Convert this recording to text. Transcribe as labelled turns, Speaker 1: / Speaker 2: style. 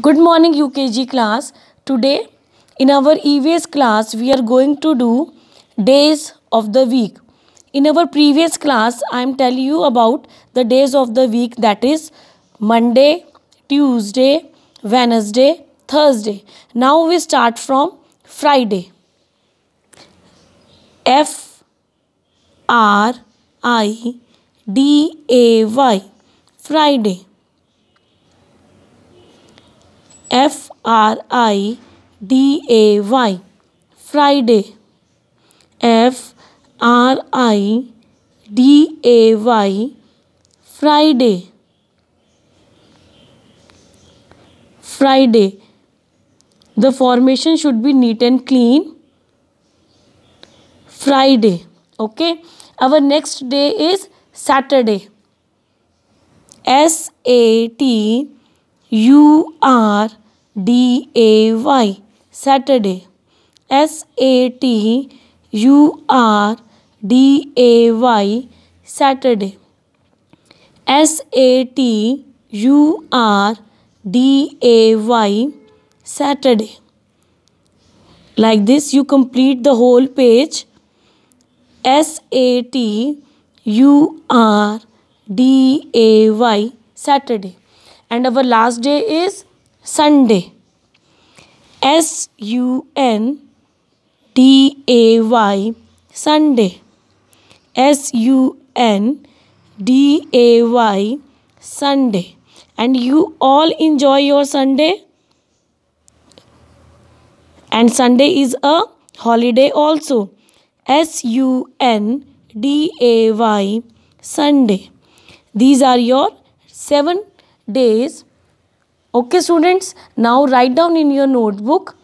Speaker 1: Good morning UKG class. Today in our EVS class we are going to do days of the week. In our previous class I am telling you about the days of the week that is Monday, Tuesday, Wednesday, Thursday. Now we start from Friday. F R I D A Y Friday. F R I D A Y Friday F R I D A Y Friday Friday the formation should be neat and clean Friday okay our next day is Saturday S A T U R D A Y Saturday S A T U R D A Y Saturday S A T U R D A Y Saturday like this you complete the whole page S A T U R D A Y Saturday and our last day is Sunday. S U N D A Y Sunday. S U N D A Y Sunday. And you all enjoy your Sunday. And Sunday is a holiday also. S U N D A Y Sunday. These are your seven days Okay students, now write down in your notebook